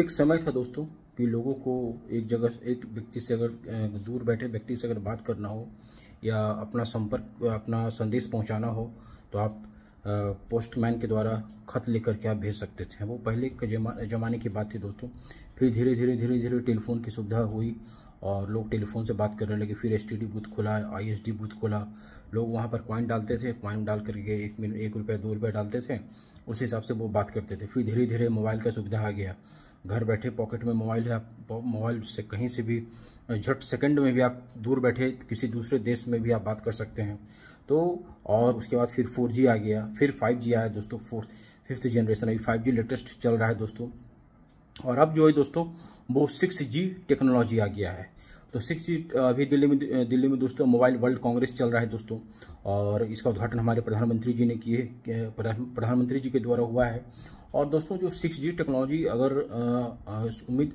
एक समय था दोस्तों कि लोगों को एक जगह एक व्यक्ति से अगर दूर बैठे व्यक्ति से अगर बात करना हो या अपना संपर्क अपना संदेश पहुंचाना हो तो आप पोस्टमैन के द्वारा खत लेकर के आप भेज सकते थे वो पहले के जमा ज़माने की बात थी दोस्तों फिर धीरे धीरे धीरे धीरे टेलीफोन की सुविधा हुई और लोग टेलीफोन से बात करने लगे फिर एस बूथ खुला आई बूथ खुला लोग वहाँ पर कॉइन डालते थे कॉइन डाल करके एक मिनट एक रुपया दो रुपये डालते थे उस हिसाब से वो बात करते थे फिर धीरे धीरे मोबाइल का सुविधा आ गया घर बैठे पॉकेट में मोबाइल है मोबाइल से कहीं से भी झट सेकंड में भी आप दूर बैठे किसी दूसरे देश में भी आप बात कर सकते हैं तो और उसके बाद फिर फोर आ गया फिर फाइव आया दोस्तों फोर्थ फिफ्थ जनरेशन अभी फाइव लेटेस्ट चल रहा है दोस्तों और अब जो है दोस्तों वो सिक्स जी टेक्नोलॉजी आ गया है तो सिक्स जी अभी दिल्ली में दिल्ली में दोस्तों मोबाइल वर्ल्ड कांग्रेस चल रहा है दोस्तों और इसका उद्घाटन हमारे प्रधानमंत्री जी ने किए प्रधानमंत्री जी के द्वारा हुआ है और दोस्तों जो सिक्स जी टेक्नोलॉजी अगर उम्मीद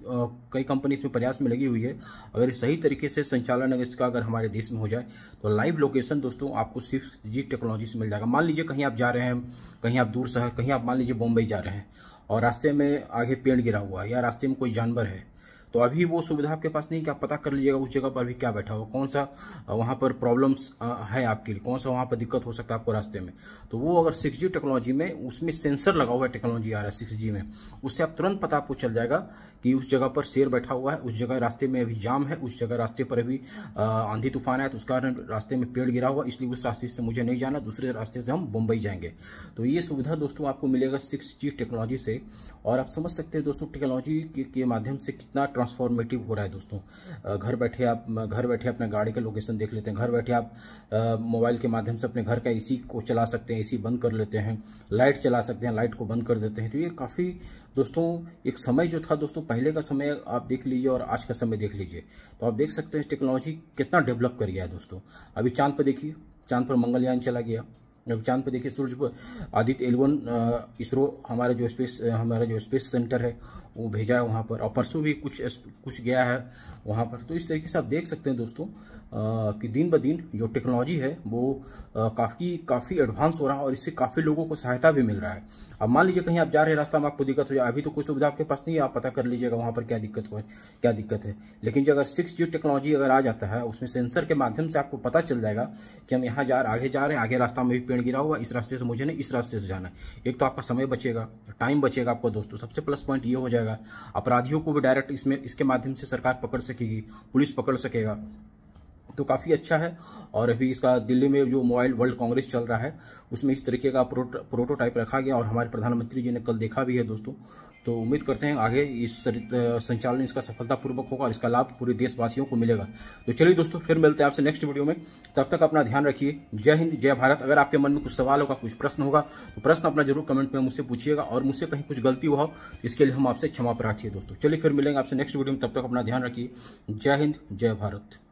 कई कंपनी इसमें प्रयास में लगी हुई है अगर सही तरीके से संचालन अगर इसका अगर हमारे देश में हो जाए तो लाइव लोकेशन दोस्तों आपको सिक्स जी टेक्नोलॉजी से मिल जाएगा मान लीजिए कहीं आप जा रहे हैं कहीं आप दूर शहर कहीं आप मान लीजिए बॉम्बे जा रहे हैं और रास्ते में आगे पेड़ गिरा हुआ है या रास्ते में कोई जानवर है तो अभी वो सुविधा आपके पास नहीं कि आप पता कर लीजिएगा उस जगह पर अभी क्या बैठा हो कौन सा वहाँ पर प्रॉब्लम्स है आपके लिए कौन सा वहाँ पर दिक्कत हो सकता है आपको रास्ते में तो वो अगर सिक्स टेक्नोलॉजी में उसमें सेंसर लगा हुआ है टेक्नोलॉजी आ रहा है सिक्स में उससे आप तुरंत पता आपको चल जाएगा कि उस जगह पर शेर बैठा हुआ है उस जगह रास्ते में अभी जाम है उस जगह रास्ते पर अभी आंधी तूफान है तो उस कारण रास्ते में पेड़ गिरा हुआ इसलिए उस रास्ते से मुझे नहीं जाना दूसरे रास्ते से हम मुंबई जाएंगे तो ये सुविधा दोस्तों आपको मिलेगा सिक्स टेक्नोलॉजी से और आप समझ सकते हैं दोस्तों टेक्नोलॉजी के माध्यम से कितना ट्रांसफॉर्मेटिव हो रहा है दोस्तों घर बैठे आप घर बैठे अपने गाड़ी का लोकेशन देख लेते हैं घर बैठे आप मोबाइल के माध्यम से अपने घर का एसी को चला सकते हैं एसी बंद कर लेते हैं लाइट चला सकते हैं लाइट को बंद कर देते हैं तो ये काफ़ी दोस्तों एक समय जो था दोस्तों पहले का समय आप देख लीजिए और आज का समय देख लीजिए तो आप देख सकते हैं टेक्नोलॉजी कितना डेवलप कर गया है दोस्तों अभी चांद पर देखिए चांद पर मंगलयान चला गया चांद पे देखिए सूर्य आदित्य एलवन इसरो हमारे जो स्पेस हमारा जो स्पेस सेंटर है वो भेजा है वहाँ पर और परसों भी कुछ कुछ गया है वहाँ पर तो इस तरीके से आप देख सकते हैं दोस्तों कि दिन ब दिन जो टेक्नोलॉजी है वो काफ़ी काफ़ी एडवांस हो रहा है और इससे काफ़ी लोगों को सहायता भी मिल रहा है अब मान लीजिए कहीं आप जा रहे रास्ता में आपको दिक्कत हो जाए अभी तो कोई सुविधा आपके पास नहीं है आप पता कर लीजिएगा वहाँ पर क्या दिक्कत हो क्या दिक्कत है लेकिन जो अगर सिक्स जी टेक्नोलॉजी अगर आ जाता है उसमें सेंसर के माध्यम से आपको पता चल जाएगा कि हम यहाँ जा आगे जा रहे हैं आगे रास्ता में भी पेड़ गिरा हुआ इस रास्ते से मुझे नहीं इस रास्ते से जाना है एक तो आपका समय बचेगा टाइम बचेगा आपको दोस्तों सबसे प्लस पॉइंट ये हो जाएगा अपराधियों को भी डायरेक्ट इसमें इसके माध्यम से सरकार पकड़ सकेगी पुलिस पकड़ सकेगा तो काफ़ी अच्छा है और अभी इसका दिल्ली में जो मोबाइल वर्ल्ड कांग्रेस चल रहा है उसमें इस तरीके का प्रोटो, प्रोटोटाइप रखा गया और हमारे प्रधानमंत्री जी ने कल देखा भी है दोस्तों तो उम्मीद करते हैं आगे इस संचालन इसका सफलतापूर्वक होगा और इसका लाभ पूरे देशवासियों को मिलेगा तो चलिए दोस्तों फिर मिलते हैं आपसे नेक्स्ट वीडियो में तब तक अपना ध्यान रखिए जय हिंद जय भारत अगर आपके मन में कुछ सवाल होगा कुछ प्रश्न होगा तो प्रश्न अपना जरूर कमेंट में मुझसे पूछिएगा और मुझसे कहीं कुछ गलती हुआ इसके लिए हम आपसे क्षमा प्रार्थी है दोस्तों चलिए फिर मिलेंगे आपसे नेक्स्ट वीडियो में तब तक अपना ध्यान रखिए जय हिंद जय भारत